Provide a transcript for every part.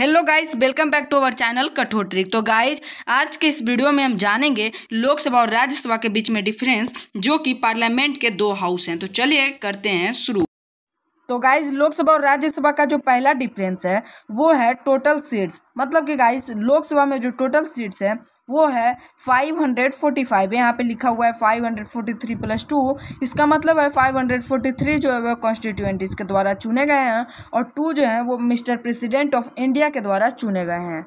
hello guys welcome back to our channel कठोर trick तो guys आज के इस वीडियो में हम जानेंगे लोकसभा और राज्यसभा के बीच में डिफरेंस जो कि पार्लियामेंट के दो हाउस हैं तो चलिए करते हैं शुरू तो गाइज लोकसभा और राज्यसभा का जो पहला डिफरेंस है वो है टोटल सीट्स मतलब कि गाइज लोकसभा में जो टोटल सीट्स है वो है 545 यहाँ पे लिखा हुआ है 543 प्लस टू इसका मतलब है 543 जो है वह कॉन्स्टिट्यूएंटीज के द्वारा चुने गए हैं और टू जो है वो मिस्टर प्रेसिडेंट ऑफ इंडिया के द्वारा चुने गए हैं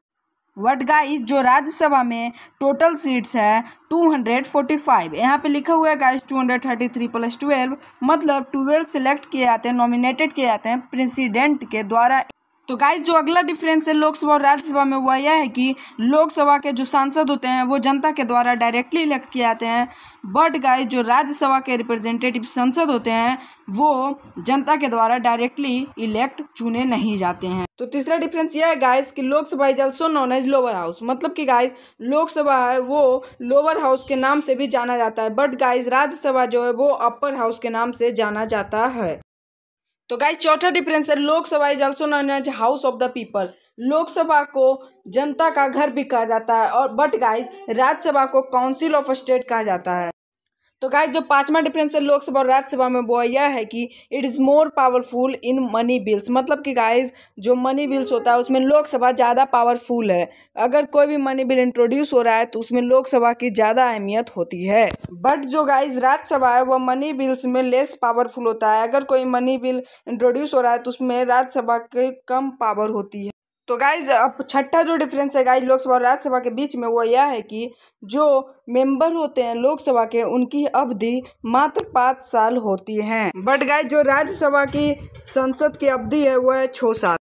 वटगा इस जो राज्यसभा में टोटल सीट्स है 245 यहाँ पे लिखा हुआ है गाइस 233 प्लस ट्वेल्व मतलब ट्वेल्व सिलेक्ट किए जाते हैं नॉमिनेटेड किए जाते हैं प्रेसिडेंट के द्वारा तो गाइस जो अगला डिफरेंस है लोकसभा और राज्यसभा में हुआ यह है कि लोकसभा के जो सांसद होते हैं वो जनता के द्वारा डायरेक्टली इलेक्ट किए जाते हैं बट गाइस जो राज्यसभा के रिप्रेजेंटेटिव सांसद होते हैं वो जनता के द्वारा डायरेक्टली इलेक्ट चुने नहीं जाते हैं तो तीसरा डिफरेंस यह है गाइस कि Lok Sabha is also known as lower house मतलब कि गाइस लोकसभा है वो लोअर हाउस के नाम से भी जाना जाता है बट गाइस राज्यसभा जो है वो अपर हाउस के नाम से जाना जाता है तो गाइज चौथा डिफरेंस है Lok Sabha is also known as house of the people Lok Sabha को जनता का घर भी कहा जाता है और बट गाइज राज्यसभा को काउंसिल ऑफ स्टेट कहा जाता है तो गाइज जो पांचवा डिफरेंस है लोकसभा और राज्यसभा में वो यह है कि it is more powerful in money bills मतलब कि गाइज जो मनी बिल्स होता है उसमें लोकसभा ज़्यादा पावरफुल है अगर कोई भी मनी बिल इंट्रोड्यूस हो रहा है तो उसमें लोकसभा की ज़्यादा अहमियत होती है बट जो गाइज राज्यसभा है वह मनी बिल्स में लेस पावरफुल होता है अगर कोई मनी बिल इंट्रोड्यूस हो रहा है तो उसमें राज्यसभा की कम पावर होती है तो गाइज अब छठा जो डिफरेंस है गाइज लोकसभा और राज्यसभा के बीच में वो यह है कि जो मेंबर होते हैं लोकसभा के उनकी अवधि मात्र पाँच साल होती है बट गाइज जो राज्यसभा की संसद की अवधि है वो है छः साल